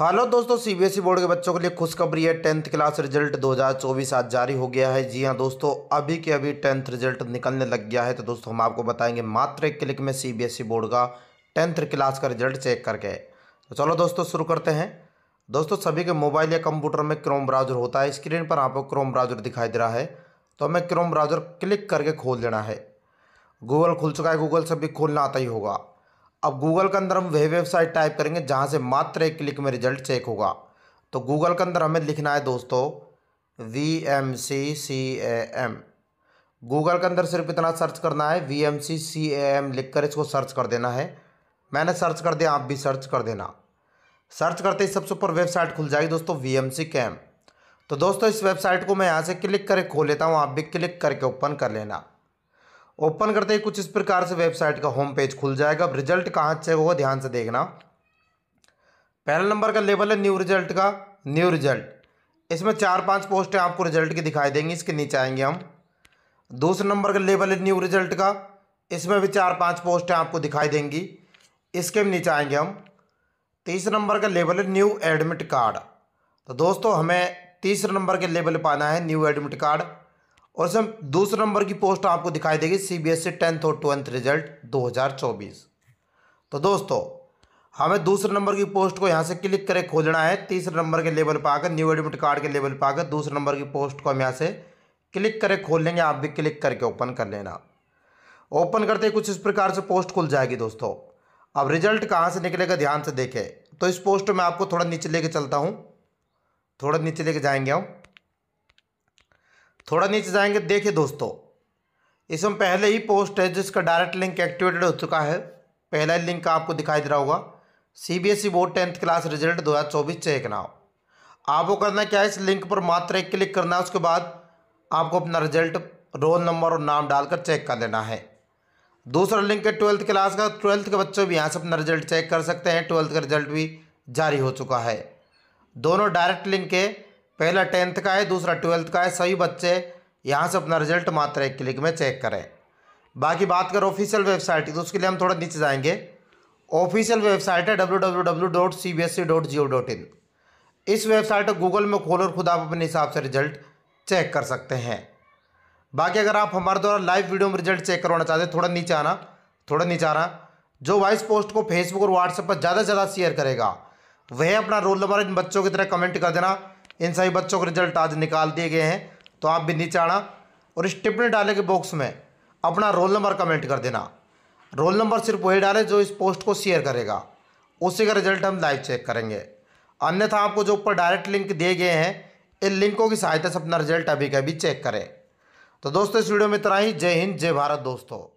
hello हाँ, दोस्तों CBSE e board के बच्चों के लिए खुशखबरी है टेंथ क्लास रिजल्ट 2024 आज जारी हो गया है जी हाँ दोस्तों अभी के अभी टेंथ रिजल्ट निकलने लग गया है तो दोस्तों हम आपको बताएंगे मात्र एक क्लिक में सीबीएसई e बोर्ड का टेंथ क्लास का रिजल्ट चेक करके तो चलो दोस्तों शुरू करते हैं दोस्तों सभी के मोबाइल या कंप्यूटर में क्रोम ब्राउजर होता है स्क्रीन पर आपको क्रोम ब्राउजर दिखाई दे रहा है तो हमें क्रोम ब्राउजर क्लिक करके खोल देना है गूगल खुल चुका है गूगल से भी खोलना आता ही होगा अब गूगल के अंदर हम वह वेबसाइट टाइप करेंगे जहाँ से मात्र एक क्लिक में रिजल्ट चेक होगा तो गूगल के अंदर हमें लिखना है दोस्तों V M C C A M Google के अंदर सिर्फ इतना सर्च करना है V M C C A M लिख कर इसको सर्च कर देना है मैंने सर्च कर दिया आप भी सर्च कर देना सर्च करते ही सबसे ऊपर वेबसाइट खुल जाएगी दोस्तों वी एम सी कैम तो दोस्तों इस वेबसाइट को मैं यहाँ से क्लिक करके खोल लेता हूँ आप भी क्लिक करके ओपन कर लेना ओपन करते ही कुछ इस प्रकार से वेबसाइट का होम पेज खुल जाएगा अब रिजल्ट कहाँ चेक होगा ध्यान से देखना पहला नंबर का लेवल है न्यू रिजल्ट का न्यू रिजल्ट इसमें चार पांच पोस्टें आपको रिजल्ट की दिखाई देंगी इसके नीचे आएंगे हम दूसरे नंबर का लेवल है न्यू रिजल्ट का इसमें भी चार पांच पोस्टें आपको दिखाई देंगी इसके भी नीचे आएंगे हम तीसरे नंबर का लेवल है न्यू एडमिट कार्ड तो दोस्तों हमें तीसरे नंबर के लेवल पाना है न्यू एडमिट कार्ड और इसमें दूसरे नंबर की पोस्ट आपको दिखाई देगी C B S E tenth और ट्वेल्थ रिजल्ट 2024 तो दोस्तों हमें दूसरे नंबर की पोस्ट को यहाँ से क्लिक करके खोजना है तीसरे नंबर के लेवल पर आकर न्यू एडमिट कार्ड के लेवल पर आकर दूसरे नंबर की पोस्ट को हम यहाँ से क्लिक करके खोल लेंगे आप भी क्लिक करके ओपन कर लेना ओपन करते ही कुछ इस प्रकार से पोस्ट खुल जाएगी दोस्तों अब रिजल्ट कहाँ से निकलेगा ध्यान से देखें तो इस पोस्ट में आपको थोड़ा नीचे लेके चलता हूँ थोड़ा नीचे लेके जाएंगे हम थोड़ा नीचे जाएंगे देखिए दोस्तों इसमें पहले ही पोस्ट है जिसका डायरेक्ट लिंक एक्टिवेटेड हो चुका है पहला लिंक आपको दिखाई दे रहा होगा CBSE board tenth class result 2024 check हो आपको करना क्या है इस लिंक पर मात्र एक क्लिक करना है उसके बाद आपको अपना रिजल्ट रोल नंबर और नाम डालकर चेक कर लेना है दूसरा लिंक है ट्वेल्थ क्लास का ट्वेल्थ के बच्चों भी यहाँ से अपना रिजल्ट चेक कर सकते हैं ट्वेल्थ का रिजल्ट भी जारी हो चुका है दोनों डायरेक्ट लिंक है पहला टेंथ का है दूसरा ट्वेल्थ का है सभी बच्चे यहाँ से अपना रिजल्ट मात्र एक क्लिक में चेक करें बाकी बात करें ऑफिशियल वेबसाइट की तो उसके लिए हम थोड़ा नीचे जाएंगे ऑफिशियल वेबसाइट है डब्ल्यू इस वेबसाइट को गूगल में खोल और खुद आप अपने हिसाब से रिजल्ट चेक कर सकते हैं बाकी अगर आप हमारे द्वारा लाइव वीडियो में रिजल्ट चेक करवाना चाहते हैं थोड़ा नीचे आना थोड़ा नीचे आना जो वाइस पोस्ट को फेसबुक और व्हाट्सएप पर ज़्यादा से ज़्यादा शेयर करेगा वह अपना रोल नंबर इन बच्चों की तरह कमेंट कर देना इन सभी बच्चों के रिजल्ट आज निकाल दिए गए हैं तो आप भी नीचे आना और इस टिप्पणी डाले के बॉक्स में अपना रोल नंबर कमेंट कर देना रोल नंबर सिर्फ वही डाले जो इस पोस्ट को शेयर करेगा उसी का रिजल्ट हम लाइव चेक करेंगे अन्यथा आपको जो ऊपर डायरेक्ट लिंक दिए गए हैं इन लिंकों की सहायता से अपना रिजल्ट अभी का भी चेक करें तो दोस्तों इस वीडियो में इतना ही जय हिंद जय भारत दोस्तों